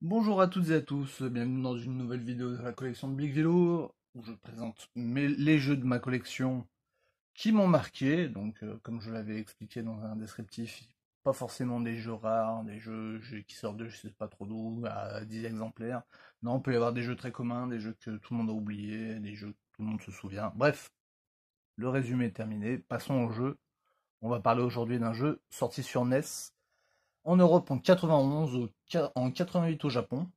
Bonjour à toutes et à tous, bienvenue dans une nouvelle vidéo de la collection de Big Vélo où je présente les jeux de ma collection qui m'ont marqué. Donc, euh, comme je l'avais expliqué dans un descriptif, pas forcément des jeux rares, des jeux, qui sortent de je sais pas trop d'où, à 10 exemplaires. Non, on peut y avoir des jeux très communs, des jeux que tout le monde a oubliés, des jeux que tout le monde se souvient. Bref, le résumé est terminé, passons au jeu. On va parler aujourd'hui d'un jeu sorti sur NES en Europe en 91, en 88 au Japon.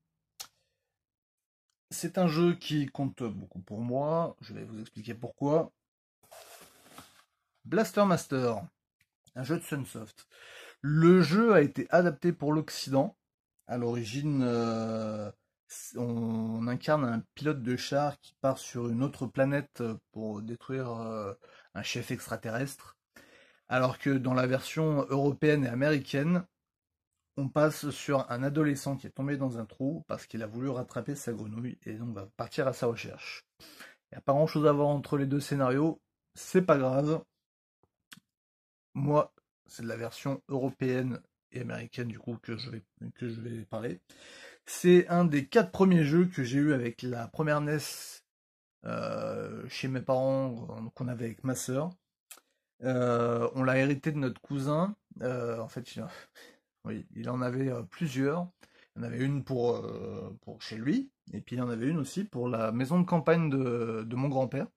C'est un jeu qui compte beaucoup pour moi, je vais vous expliquer pourquoi. Blaster Master, un jeu de Sunsoft. Le jeu a été adapté pour l'Occident. À l'origine, euh, on incarne un pilote de char qui part sur une autre planète euh, pour détruire euh, un chef extraterrestre. Alors que dans la version européenne et américaine, on passe sur un adolescent qui est tombé dans un trou parce qu'il a voulu rattraper sa grenouille et donc va partir à sa recherche. Il n'y a pas grand chose à voir entre les deux scénarios, c'est pas grave. Moi, c'est de la version européenne et américaine du coup que je vais, que je vais parler. C'est un des quatre premiers jeux que j'ai eu avec la première NES euh, chez mes parents qu'on avait avec ma sœur. Euh, on l'a hérité de notre cousin. Euh, en fait, oui, il en avait euh, plusieurs. Il en avait une pour, euh, pour chez lui, et puis il en avait une aussi pour la maison de campagne de, mon grand-père.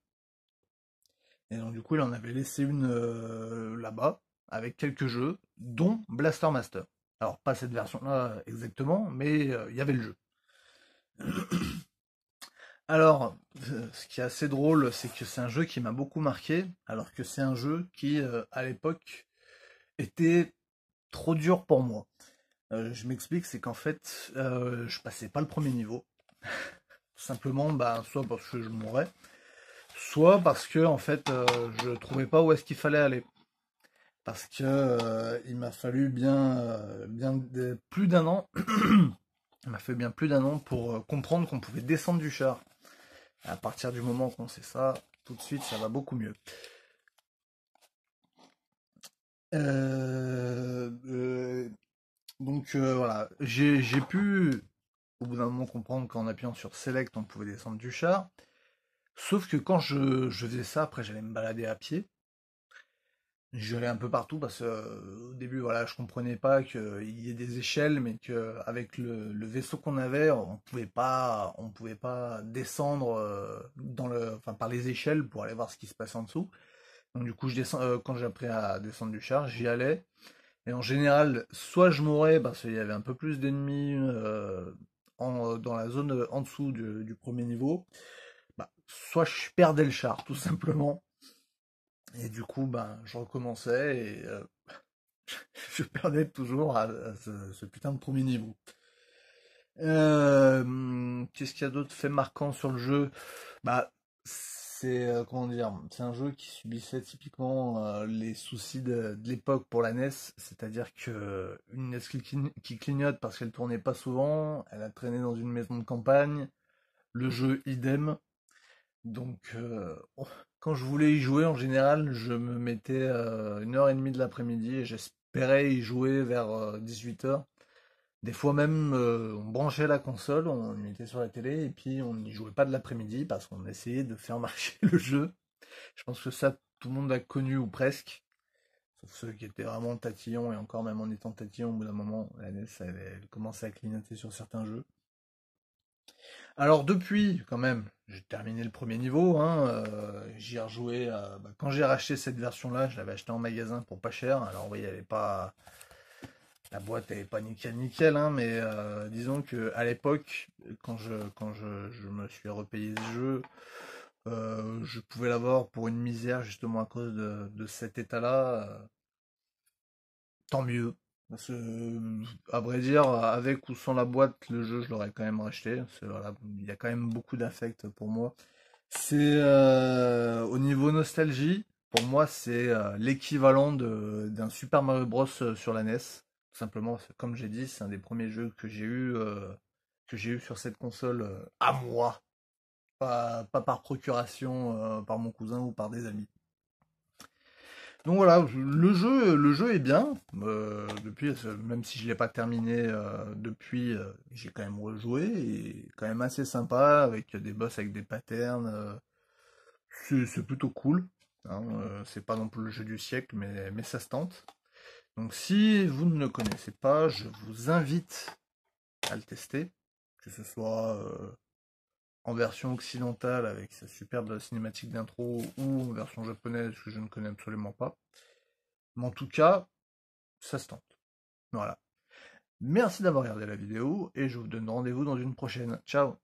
Et donc du coup, il en avait laissé une euh, là-bas, avec quelques jeux, dont Blaster Master. Alors pas cette version-là exactement, mais il y avait le jeu. Alors, ce qui est assez drôle, c'est que c'est un jeu qui m'a beaucoup marqué, alors que c'est un jeu qui, à l'époque, était trop dur pour moi. Euh, je m'explique, c'est qu'en fait, euh, je passais pas le premier niveau. Simplement, bah, soit parce que je mourrais soit parce que en fait, euh, je trouvais pas où est-ce qu'il fallait aller. Parce que il m'a fallu bien, bien plus d'un an. il m'a fallu bien plus d'un an pour comprendre qu'on pouvait descendre du char. À partir du moment qu'on sait ça, tout de suite, ça va beaucoup mieux. Donc euh, voilà, j'ai pu, au bout d'un moment, comprendre qu'en appuyant sur Select, on pouvait descendre du char. Sauf que quand je, faisais ça, après j'allais me balader à pied. J'allais un peu partout parce que euh, au début, voilà, je comprenais pas qu'il y ait des échelles, mais qu'avec le, le vaisseau qu'on avait, on pouvait pas, on pouvait pas descendre euh, dans le, enfin, par les échelles pour aller voir ce qui se passe en dessous. Donc du coup, je descends, quand j'ai appris à descendre du char, j'y allais. Et en général, soit je mourrais, parce qu'il y avait un peu plus d'ennemis euh, euh, dans la zone euh, en dessous du, premier niveau, bah, soit je perdais le char, tout simplement. Et du coup, ben, je recommençais et je perdais toujours à, ce, putain de premier niveau. Qu'est-ce qu'il y a d'autre fait marquant sur le jeu Bah, c'est euh, comment dire, c'est un jeu qui subissait typiquement euh, les soucis de, l'époque pour la NES, c'est-à-dire que euh, une NES qui, clignote parce qu'elle tournait pas souvent, elle a traîné dans une maison de campagne, le jeu idem. Donc oh, quand je voulais y jouer en général, je me mettais une heure et demie de l'après-midi et j'espérais y jouer vers 18h. Des fois même, euh, on branchait la console, on était sur la télé, et puis on n'y jouait pas de l'après-midi parce qu'on essayait de faire marcher le jeu. Je pense que ça, tout le monde a connu ou presque. Sauf ceux qui étaient vraiment tatillons, et encore même en étant tatillons, au bout d'un moment, la NES, elle, commençait à clignoter sur certains jeux. Alors depuis, quand même, j'ai terminé le premier niveau. Hein, euh, j'y ai rejoué. Euh, bah, quand j'ai racheté cette version-là, je l'avais acheté en magasin pour pas cher. Alors oui, il n'y avait pas, la boîte n'est pas nickel nickel, hein, mais euh, disons que à l'époque, quand je quand je, me suis repayé ce jeu, euh, je pouvais l'avoir pour une misère justement à cause de, cet état-là. Euh, tant mieux. Parce que, à vrai dire, avec ou sans la boîte, le jeu, je l'aurais quand même racheté. il y a quand même beaucoup d'affect pour moi. C'est au niveau nostalgie, pour moi, c'est l'équivalent d'un Super Mario Bros sur la NES simplement, comme j'ai dit, c'est un des premiers jeux que j'ai eu euh, que j'ai eu sur cette console euh, à moi, pas, pas par procuration, euh, par mon cousin ou par des amis. Donc voilà, le jeu, le jeu est bien. depuis, même si je l'ai pas terminé depuis, j'ai quand même rejoué et quand même assez sympa avec des boss avec des patterns. c'est plutôt cool. Hein, mmh. c'est pas non plus le jeu du siècle, mais, mais ça se tente. Donc si vous ne le connaissez pas, je vous invite à le tester, que ce soit euh, en version occidentale avec sa superbe cinématique d'intro ou en version japonaise que je ne connais absolument pas. Mais en tout cas, ça se tente. Voilà. Merci d'avoir regardé la vidéo et je vous donne rendez-vous dans une prochaine. Ciao